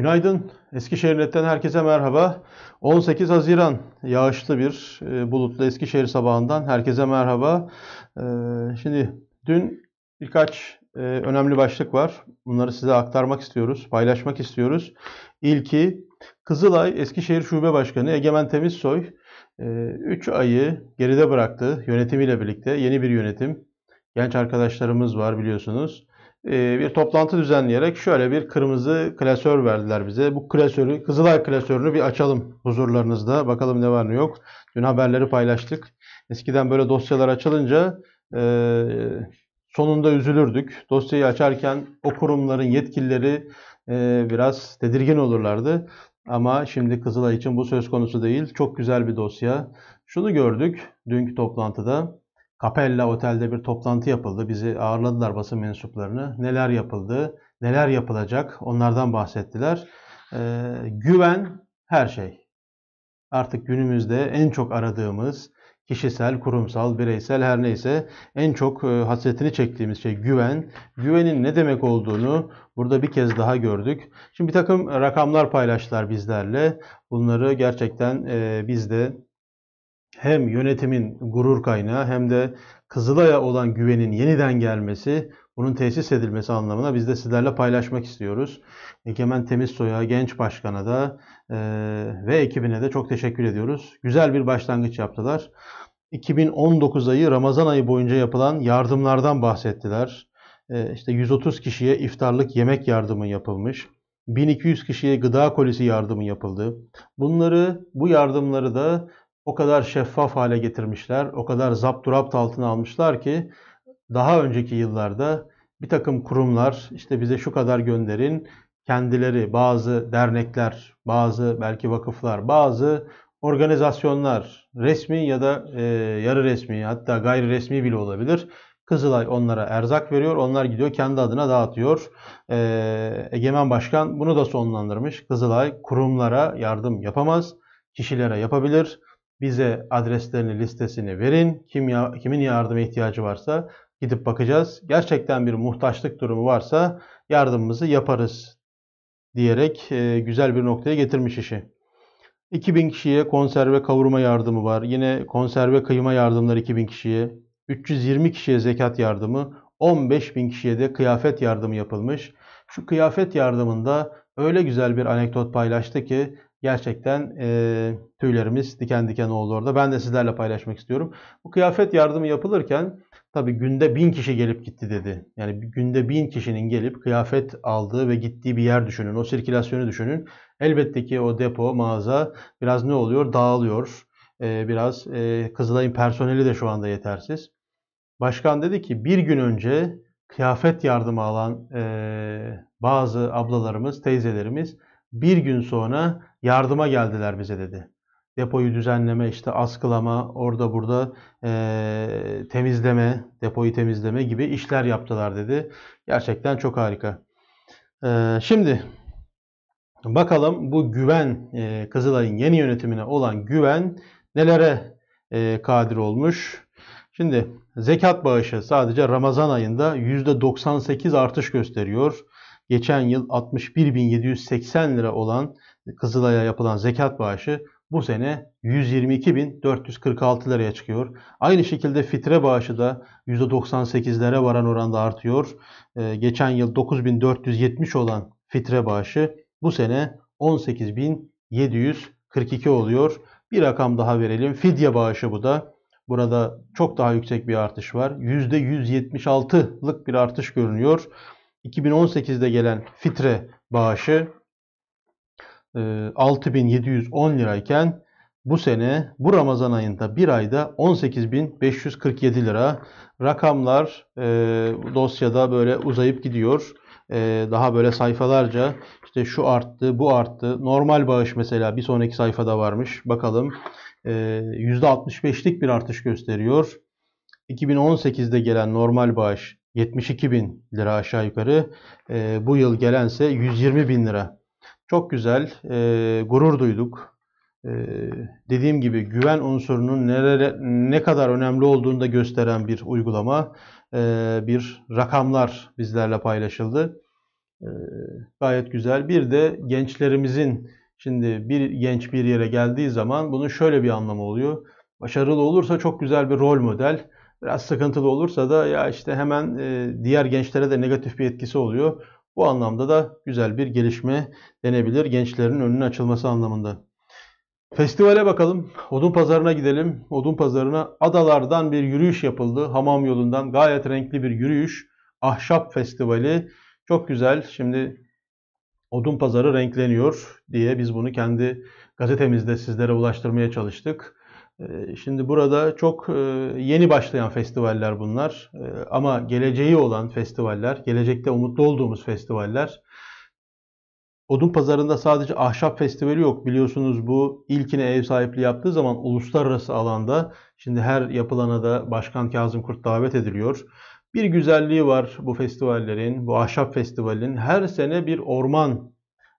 Günaydın. Eskişehir'den herkese merhaba. 18 Haziran yağışlı bir e, bulutlu Eskişehir sabahından herkese merhaba. E, şimdi dün birkaç e, önemli başlık var. Bunları size aktarmak istiyoruz, paylaşmak istiyoruz. İlki Kızılay Eskişehir Şube Başkanı Egemen Temizsoy 3 e, ayı geride bıraktı yönetimiyle birlikte. Yeni bir yönetim. Genç arkadaşlarımız var biliyorsunuz. E, bir toplantı düzenleyerek şöyle bir kırmızı klasör verdiler bize. Bu klasörü, Kızılay klasörünü bir açalım huzurlarınızda. Bakalım ne var ne yok. Dün haberleri paylaştık. Eskiden böyle dosyalar açılınca e, sonunda üzülürdük. Dosyayı açarken o kurumların yetkilileri e, biraz tedirgin olurlardı. Ama şimdi Kızılay için bu söz konusu değil. Çok güzel bir dosya. Şunu gördük dünkü toplantıda. Capella Otel'de bir toplantı yapıldı. Bizi ağırladılar basın mensuplarını. Neler yapıldı, neler yapılacak onlardan bahsettiler. Ee, güven her şey. Artık günümüzde en çok aradığımız kişisel, kurumsal, bireysel her neyse en çok e, hasretini çektiğimiz şey güven. Güvenin ne demek olduğunu burada bir kez daha gördük. Şimdi bir takım rakamlar paylaştılar bizlerle. Bunları gerçekten e, biz de hem yönetimin gurur kaynağı hem de Kızılay'a olan güvenin yeniden gelmesi, bunun tesis edilmesi anlamına biz de sizlerle paylaşmak istiyoruz. Egemen Temizsoy'a, genç başkana da e, ve ekibine de çok teşekkür ediyoruz. Güzel bir başlangıç yaptılar. 2019 ayı Ramazan ayı boyunca yapılan yardımlardan bahsettiler. E, işte 130 kişiye iftarlık yemek yardımı yapılmış. 1200 kişiye gıda kolisi yardımı yapıldı. Bunları, bu yardımları da o kadar şeffaf hale getirmişler, o kadar zapturapt altına almışlar ki daha önceki yıllarda bir takım kurumlar işte bize şu kadar gönderin, kendileri bazı dernekler, bazı belki vakıflar, bazı organizasyonlar resmi ya da e, yarı resmi hatta gayri resmi bile olabilir. Kızılay onlara erzak veriyor. Onlar gidiyor kendi adına dağıtıyor. E, Egemen Başkan bunu da sonlandırmış. Kızılay kurumlara yardım yapamaz. Kişilere yapabilir bize adreslerini, listesini verin. Kim ya, kimin yardıma ihtiyacı varsa gidip bakacağız. Gerçekten bir muhtaçlık durumu varsa yardımımızı yaparız diyerek e, güzel bir noktaya getirmiş işi. 2000 kişiye konserve kavurma yardımı var. Yine konserve kıyma yardımları 2000 kişiye. 320 kişiye zekat yardımı, 15 bin kişiye de kıyafet yardımı yapılmış. Şu kıyafet yardımında öyle güzel bir anekdot paylaştı ki gerçekten e, tüylerimiz diken diken oldu orada. Ben de sizlerle paylaşmak istiyorum. Bu kıyafet yardımı yapılırken tabii günde bin kişi gelip gitti dedi. Yani günde bin kişinin gelip kıyafet aldığı ve gittiği bir yer düşünün. O sirkülasyonu düşünün. Elbette ki o depo, mağaza biraz ne oluyor? Dağılıyor. E, biraz e, Kızılay'ın personeli de şu anda yetersiz. Başkan dedi ki bir gün önce kıyafet yardımı alan e, bazı ablalarımız, teyzelerimiz bir gün sonra yardıma geldiler bize dedi. Depoyu düzenleme, işte askılama, orada burada e, temizleme, depoyu temizleme gibi işler yaptılar dedi. Gerçekten çok harika. E, şimdi bakalım bu güven, e, Kızılay'ın yeni yönetimine olan güven nelere e, kadir olmuş? Şimdi zekat bağışı sadece Ramazan ayında %98 artış gösteriyor geçen yıl 61.780 lira olan Kızılay'a yapılan zekat bağışı bu sene 122.446 liraya çıkıyor. Aynı şekilde fitre bağışı da %98'lere varan oranda artıyor. Ee, geçen yıl 9.470 olan fitre bağışı bu sene 18.742 oluyor. Bir rakam daha verelim. Fidye bağışı bu da. Burada çok daha yüksek bir artış var. %176'lık bir artış görünüyor. 2018'de gelen fitre bağışı 6710 e, lirayken bu sene bu Ramazan ayında bir ayda 18.547 lira rakamlar e, dosyada böyle uzayıp gidiyor. E, daha böyle sayfalarca işte şu arttı, bu arttı. Normal bağış mesela bir sonraki sayfada varmış. Bakalım e, %65'lik bir artış gösteriyor. 2018'de gelen normal bağış 72 bin lira aşağı yukarı. E, bu yıl gelense 120 bin lira. Çok güzel, e, gurur duyduk. E, dediğim gibi güven unsurunun nerede, ne kadar önemli olduğunu da gösteren bir uygulama, e, bir rakamlar bizlerle paylaşıldı. E, gayet güzel. Bir de gençlerimizin şimdi bir genç bir yere geldiği zaman bunun şöyle bir anlamı oluyor. Başarılı olursa çok güzel bir rol model biraz sıkıntılı olursa da ya işte hemen e, diğer gençlere de negatif bir etkisi oluyor. Bu anlamda da güzel bir gelişme denebilir gençlerin önünün açılması anlamında. Festivale bakalım. Odun pazarına gidelim. Odun pazarına adalardan bir yürüyüş yapıldı. Hamam yolundan gayet renkli bir yürüyüş. Ahşap Festivali. Çok güzel. Şimdi odun pazarı renkleniyor diye biz bunu kendi gazetemizde sizlere ulaştırmaya çalıştık. Ee, şimdi burada çok e, yeni başlayan festivaller bunlar ee, ama geleceği olan festivaller, gelecekte umutlu olduğumuz festivaller. Odun Pazarı'nda sadece ahşap festivali yok. Biliyorsunuz bu ilkine ev sahipliği yaptığı zaman uluslararası alanda şimdi her yapılana da Başkan Kazım Kurt davet ediliyor. Bir güzelliği var bu festivallerin, bu ahşap festivalin. Her sene bir orman,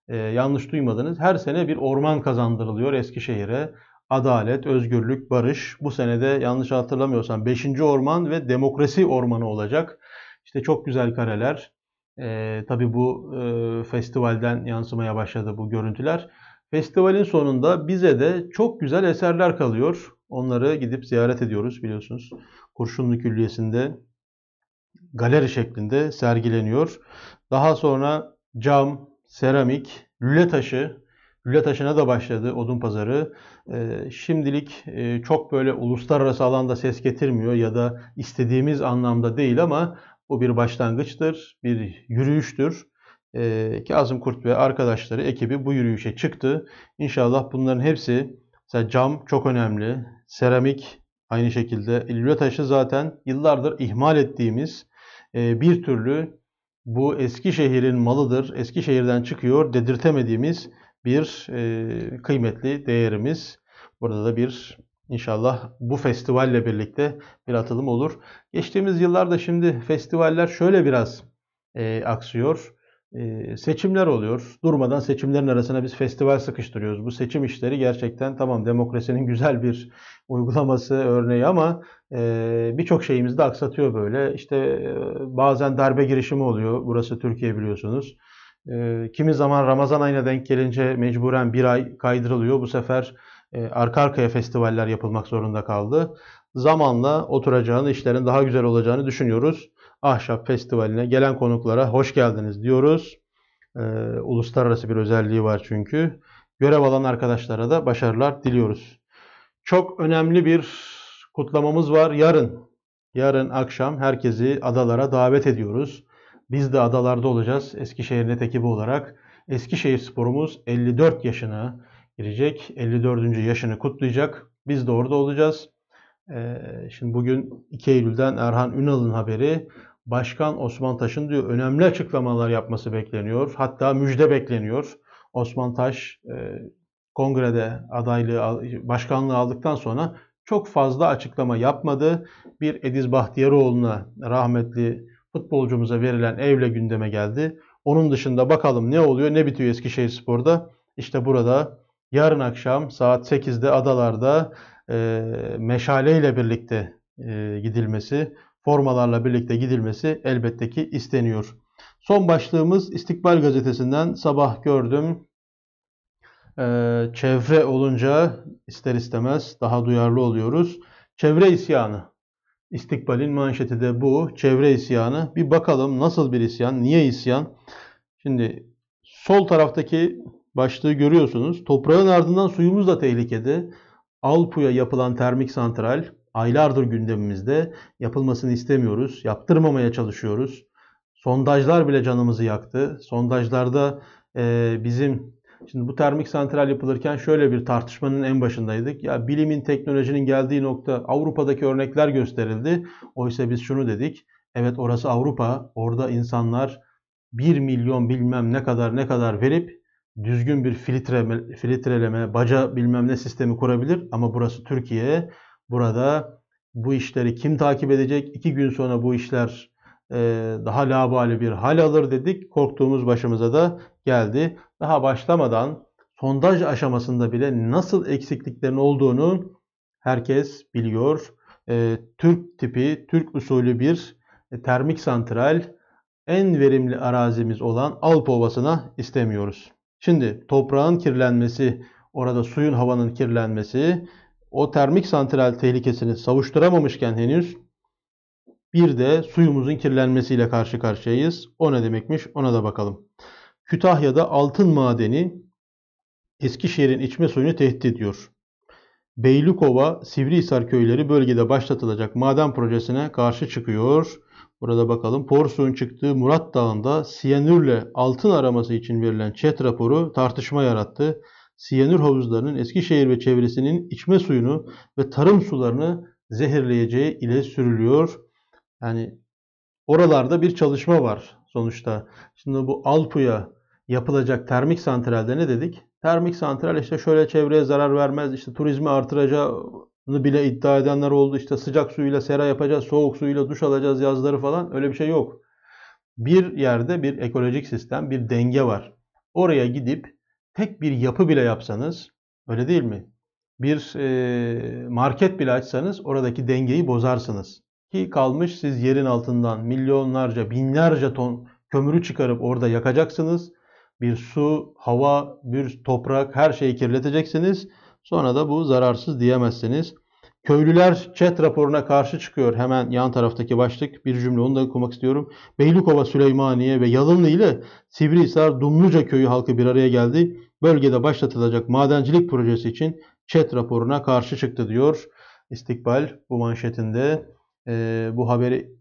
e, yanlış duymadınız, her sene bir orman kazandırılıyor Eskişehir'e adalet, özgürlük, barış. Bu senede yanlış hatırlamıyorsam 5. orman ve demokrasi ormanı olacak. İşte çok güzel kareler. E, tabii bu e, festivalden yansımaya başladı bu görüntüler. Festivalin sonunda bize de çok güzel eserler kalıyor. Onları gidip ziyaret ediyoruz biliyorsunuz. Kurşunlu Külliyesi'nde galeri şeklinde sergileniyor. Daha sonra cam, seramik, lüle taşı Lüle Taşı'na da başladı odun pazarı. Ee, şimdilik e, çok böyle uluslararası alanda ses getirmiyor ya da istediğimiz anlamda değil ama bu bir başlangıçtır, bir yürüyüştür. Ee, Kazım Kurt ve arkadaşları, ekibi bu yürüyüşe çıktı. İnşallah bunların hepsi, mesela cam çok önemli, seramik aynı şekilde. E, Lüle Taşı zaten yıllardır ihmal ettiğimiz e, bir türlü bu Eskişehir'in malıdır, Eskişehir'den çıkıyor dedirtemediğimiz bir e, kıymetli değerimiz. Burada da bir inşallah bu festivalle birlikte bir atılım olur. Geçtiğimiz yıllarda şimdi festivaller şöyle biraz e, aksıyor. E, seçimler oluyor. Durmadan seçimlerin arasına biz festival sıkıştırıyoruz. Bu seçim işleri gerçekten tamam demokrasinin güzel bir uygulaması örneği ama e, birçok şeyimizi de aksatıyor böyle. İşte e, bazen darbe girişimi oluyor. Burası Türkiye biliyorsunuz. E, kimi zaman Ramazan ayına denk gelince mecburen bir ay kaydırılıyor. Bu sefer e, arka arkaya festivaller yapılmak zorunda kaldı. Zamanla oturacağını, işlerin daha güzel olacağını düşünüyoruz. Ahşap Festivali'ne gelen konuklara hoş geldiniz diyoruz. E, uluslararası bir özelliği var çünkü. Görev alan arkadaşlara da başarılar diliyoruz. Çok önemli bir kutlamamız var yarın. Yarın akşam herkesi adalara davet ediyoruz. Biz de adalarda olacağız. Eskişehir Net ekibi olarak. Eskişehir sporumuz 54 yaşına girecek. 54. yaşını kutlayacak. Biz de orada olacağız. Ee, şimdi bugün 2 Eylül'den Erhan Ünal'ın haberi. Başkan Osman Taş'ın diyor önemli açıklamalar yapması bekleniyor. Hatta müjde bekleniyor. Osman Taş e, kongrede adaylığı, başkanlığı aldıktan sonra çok fazla açıklama yapmadı. Bir Ediz Bahtiyaroğlu'na rahmetli futbolcumuza verilen evle gündeme geldi. Onun dışında bakalım ne oluyor ne bitiyor Eskişehir Spor'da. İşte burada yarın akşam saat 8'de Adalar'da e, meşale ile birlikte e, gidilmesi, formalarla birlikte gidilmesi elbette ki isteniyor. Son başlığımız İstikbal Gazetesi'nden sabah gördüm. Ee, çevre olunca ister istemez daha duyarlı oluyoruz. Çevre isyanı İstikbal'in manşeti de bu. Çevre isyanı. Bir bakalım nasıl bir isyan, niye isyan? Şimdi sol taraftaki başlığı görüyorsunuz. Toprağın ardından suyumuz da tehlikede. Alpu'ya yapılan termik santral aylardır gündemimizde. Yapılmasını istemiyoruz. Yaptırmamaya çalışıyoruz. Sondajlar bile canımızı yaktı. Sondajlarda e, bizim Şimdi bu termik santral yapılırken şöyle bir tartışmanın en başındaydık. Ya bilimin, teknolojinin geldiği nokta Avrupa'daki örnekler gösterildi. Oysa biz şunu dedik. Evet orası Avrupa. Orada insanlar 1 milyon bilmem ne kadar ne kadar verip düzgün bir filtreleme, filtreleme, baca bilmem ne sistemi kurabilir. Ama burası Türkiye. Burada bu işleri kim takip edecek? İki gün sonra bu işler daha labali bir hal alır dedik. Korktuğumuz başımıza da geldi daha başlamadan sondaj aşamasında bile nasıl eksikliklerin olduğunu herkes biliyor. E, Türk tipi, Türk usulü bir e, termik santral en verimli arazimiz olan Alp Ovası'na istemiyoruz. Şimdi toprağın kirlenmesi, orada suyun havanın kirlenmesi o termik santral tehlikesini savuşturamamışken henüz bir de suyumuzun kirlenmesiyle karşı karşıyayız. O ne demekmiş ona da bakalım. Kütahya'da altın madeni Eskişehir'in içme suyunu tehdit ediyor. Beylikova, Sivrihisar köyleri bölgede başlatılacak maden projesine karşı çıkıyor. Burada bakalım Porsu'nun çıktığı Murat Dağı'nda siyanürle altın araması için verilen çet raporu tartışma yarattı. Siyanür havuzlarının Eskişehir ve çevresinin içme suyunu ve tarım sularını zehirleyeceği ile sürülüyor. Yani oralarda bir çalışma var sonuçta. Şimdi bu Alpu'ya yapılacak termik santralde ne dedik? Termik santral işte şöyle çevreye zarar vermez, işte turizmi artıracağını bile iddia edenler oldu. İşte sıcak suyuyla sera yapacağız, soğuk suyuyla duş alacağız yazları falan. Öyle bir şey yok. Bir yerde bir ekolojik sistem, bir denge var. Oraya gidip tek bir yapı bile yapsanız, öyle değil mi? Bir e, market bile açsanız oradaki dengeyi bozarsınız. Ki kalmış siz yerin altından milyonlarca, binlerce ton kömürü çıkarıp orada yakacaksınız bir su, hava, bir toprak her şeyi kirleteceksiniz. Sonra da bu zararsız diyemezsiniz. Köylüler chat raporuna karşı çıkıyor. Hemen yan taraftaki başlık bir cümle onu da okumak istiyorum. Beylikova, Süleymaniye ve Yalınlı ile Sivrihisar, Dumluca köyü halkı bir araya geldi. Bölgede başlatılacak madencilik projesi için chat raporuna karşı çıktı diyor. İstikbal bu manşetinde e, bu haberi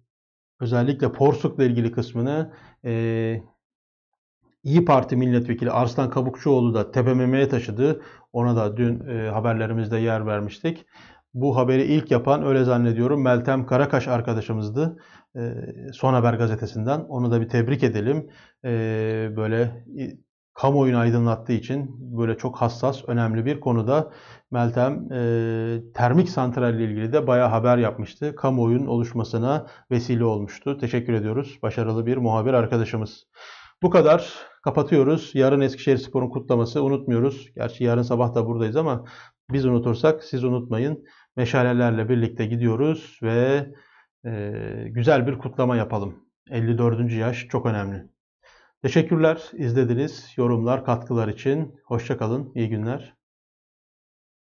özellikle Porsuk'la ilgili kısmını e, İyi Parti milletvekili Arslan Kabukçuoğlu da TPMM'ye taşıdı. Ona da dün e, haberlerimizde yer vermiştik. Bu haberi ilk yapan öyle zannediyorum Meltem Karakaş arkadaşımızdı. E, Son Haber gazetesinden. Onu da bir tebrik edelim. E, böyle kamuoyunu aydınlattığı için böyle çok hassas, önemli bir konuda Meltem e, termik ile ilgili de bayağı haber yapmıştı. Kamuoyunun oluşmasına vesile olmuştu. Teşekkür ediyoruz. Başarılı bir muhabir arkadaşımız. Bu kadar. Kapatıyoruz. Yarın Eskişehir Spor'un kutlaması unutmuyoruz. Gerçi yarın sabah da buradayız ama biz unutursak siz unutmayın. Meşalelerle birlikte gidiyoruz ve e, güzel bir kutlama yapalım. 54. yaş çok önemli. Teşekkürler izlediniz. Yorumlar, katkılar için. Hoşçakalın. İyi günler.